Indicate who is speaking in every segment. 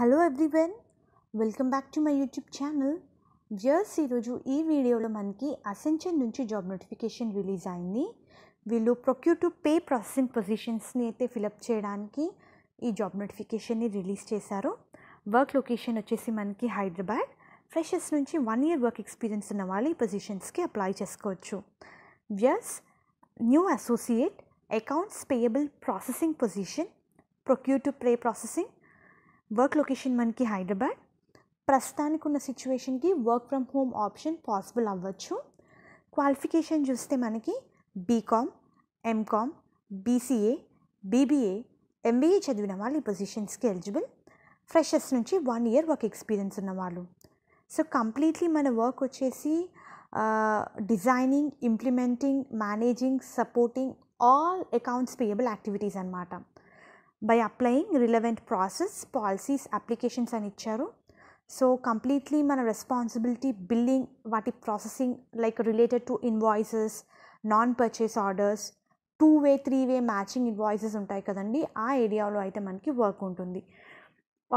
Speaker 1: hello everyone welcome back to my YouTube channel viewers ఈరోజు ఈ వీడియోలో మనకి అసెన్షన్ నుంచి జాబ్ నోటిఫికేషన్ రిలీజ్ అయింది వీళ్ళు ప్రొక్యూర్ టు పే ప్రాసెసింగ్ పొజిషన్స్ని అయితే ఫిలప్ చేయడానికి ఈ జాబ్ నోటిఫికేషన్ని రిలీజ్ చేశారు వర్క్ లొకేషన్ వచ్చేసి మనకి హైదరాబాద్ ఫ్రెషర్స్ నుంచి వన్ ఇయర్ వర్క్ ఎక్స్పీరియన్స్ ఉన్న వాళ్ళు ఈ పొజిషన్స్కి అప్లై చేసుకోవచ్చు viewers new associate accounts payable processing position procure to pay processing work location మనకి హైదరాబాద్ ప్రస్తుతానికి ఉన్న సిచ్యువేషన్కి work from home option possible అవ్వచ్చు క్వాలిఫికేషన్ చూస్తే మనకి BCom MCom BCA BBA MBA చదివిన వాళ్ళు ఈ పొజిషన్స్కి ఎలిజిబుల్ ఫ్రెషర్స్ నుంచి వన్ ఇయర్ వర్క్ ఎక్స్పీరియన్స్ ఉన్నవాళ్ళు సో కంప్లీట్లీ మన వర్క్ వచ్చేసి designing implementing managing supporting all accounts payable activities అనమాట by applying relevant process policies applications అని ఇచ్చారు సో కంప్లీట్లీ మన రెస్పాన్సిబిలిటీ బిల్లింగ్ వాటి processing like related to invoices non purchase orders two way three way matching invoices ఉంటాయి కదండి ఆ ఏరియాలో అయితే మనకి వర్క్ ఉంటుంది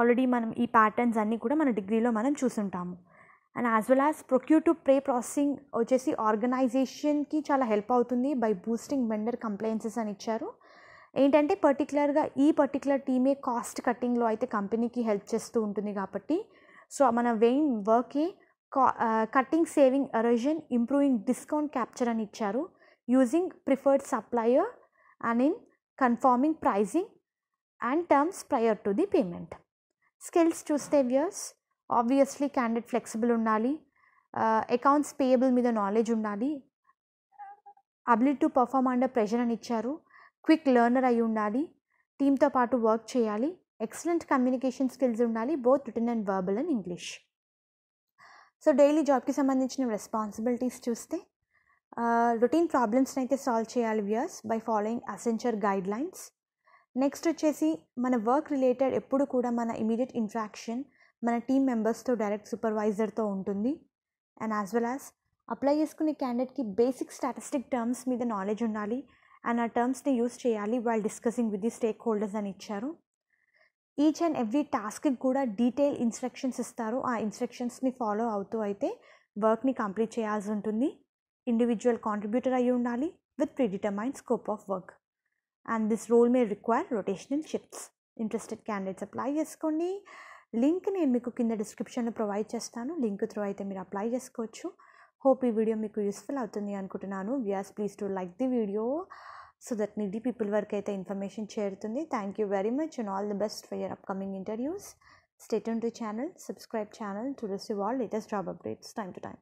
Speaker 1: ఆల్రెడీ మనం ఈ ప్యాటర్న్స్ అన్నీ కూడా మన డిగ్రీలో మనం చూసుంటాము and as well as procure to pay processing వచ్చేసి ఆర్గనైజేషన్కి చాలా హెల్ప్ అవుతుంది బై బూస్టింగ్ వెండర్ కంప్లైన్సెస్ అని ఇచ్చారు ఏంటంటే పర్టికులర్గా ఈ పర్టికులర్ టీమే కాస్ట్ కట్టింగ్లో అయితే కంపెనీకి హెల్ప్ చేస్తూ ఉంటుంది కాబట్టి సో మన వెయిన్ వర్కే కా కట్టింగ్ సేవింగ్ అరోజన్ ఇంప్రూవింగ్ డిస్కౌంట్ క్యాప్చర్ అని ఇచ్చారు using preferred supplier and in conforming pricing and terms prior to the payment skills చూస్తే వ్యూర్స్ ఆబ్వియస్లీ క్యాండిడేట్ ఫ్లెక్సిబుల్ ఉండాలి అకౌంట్స్ పేయబుల్ మీద నాలెడ్జ్ ఉండాలి ability to perform under pressure అని ఇచ్చారు quick learner అయి ఉండాలి టీంతో పాటు వర్క్ చేయాలి ఎక్సలెంట్ కమ్యూనికేషన్ స్కిల్స్ ఉండాలి both written and verbal and English so daily జాబ్కి సంబంధించిన రెస్పాన్సిబిలిటీస్ చూస్తే రొటీన్ ప్రాబ్లమ్స్ని అయితే సాల్వ్ చేయాలి viewers by following Accenture guidelines next వచ్చేసి మన వర్క్ రిలేటెడ్ ఎప్పుడు కూడా మన ఇమీడియట్ ఇంట్రాక్షన్ మన టీమ్ మెంబర్స్తో డైరెక్ట్ సూపర్వైజర్తో ఉంటుంది and as well as apply చేసుకునే క్యాండిడేట్కి బేసిక్ స్టాటిస్టిక్ టర్మ్స్ మీద నాలెడ్జ్ ఉండాలి అండ్ ఆ టర్మ్స్ని యూస్ చేయాలి వాళ్ళు discussing with the stake holders అని ఇచ్చారు ఈచ్ అండ్ ఎవ్రీ టాస్క్కి కూడా డీటెయిల్ ఇన్స్ట్రక్షన్స్ ఇస్తారు ఆ ఇన్స్ట్రక్షన్స్ని ఫాలో అవుతూ అయితే వర్క్ని కంప్లీట్ చేయాల్సి ఉంటుంది ఇండివిజువల్ కాంట్రిబ్యూటర్ అయి ఉండాలి with predetermined scope of work and this role may require rotational shifts interested candidates apply చేసుకోండి లింక్ నేను మీకు కింద డిస్క్రిప్షన్లో ప్రొవైడ్ చేస్తాను లింక్ త్రూ అయితే మీరు అప్లై చేసుకోవచ్చు హోప్ ఈ వీడియో మీకు యూస్ఫుల్ అవుతుంది అనుకుంటున్నాను వ్యాస్ please to like the video so that needy people వరకు అయితే ఇన్ఫర్మేషన్ చేరుతుంది thank you very much and all the best for your upcoming interviews stay ఉంటు channel subscribe channel to receive all latest job updates time to time